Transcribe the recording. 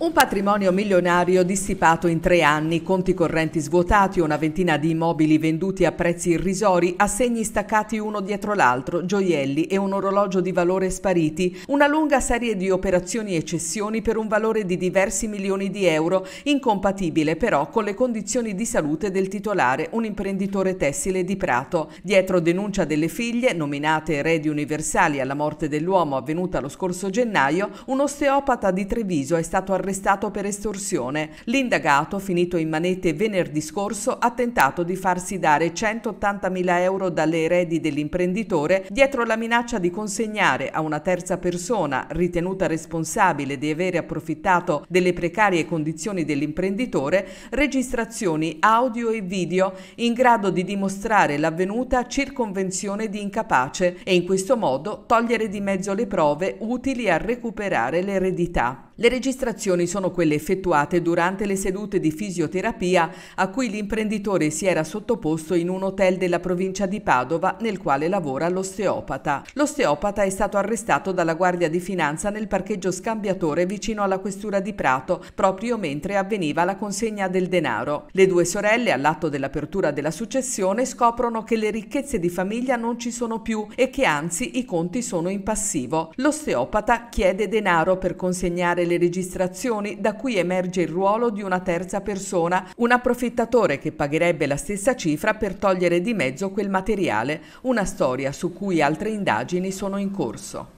Un patrimonio milionario dissipato in tre anni, conti correnti svuotati, una ventina di immobili venduti a prezzi irrisori, assegni staccati uno dietro l'altro, gioielli e un orologio di valore spariti, una lunga serie di operazioni e cessioni per un valore di diversi milioni di euro, incompatibile però con le condizioni di salute del titolare, un imprenditore tessile di Prato. Dietro denuncia delle figlie, nominate eredi universali alla morte dell'uomo avvenuta lo scorso gennaio, un osteopata di Treviso è stato arrestato arrestato per estorsione. L'indagato, finito in manette venerdì scorso, ha tentato di farsi dare 180.000 euro dalle eredi dell'imprenditore dietro la minaccia di consegnare a una terza persona, ritenuta responsabile di avere approfittato delle precarie condizioni dell'imprenditore, registrazioni audio e video in grado di dimostrare l'avvenuta circonvenzione di incapace e in questo modo togliere di mezzo le prove utili a recuperare l'eredità. Le registrazioni sono quelle effettuate durante le sedute di fisioterapia a cui l'imprenditore si era sottoposto in un hotel della provincia di Padova nel quale lavora l'osteopata. L'osteopata è stato arrestato dalla Guardia di Finanza nel parcheggio scambiatore vicino alla questura di Prato proprio mentre avveniva la consegna del denaro. Le due sorelle all'atto dell'apertura della successione scoprono che le ricchezze di famiglia non ci sono più e che anzi i conti sono in passivo. L'osteopata chiede denaro per consegnare delle registrazioni da cui emerge il ruolo di una terza persona, un approfittatore che pagherebbe la stessa cifra per togliere di mezzo quel materiale, una storia su cui altre indagini sono in corso.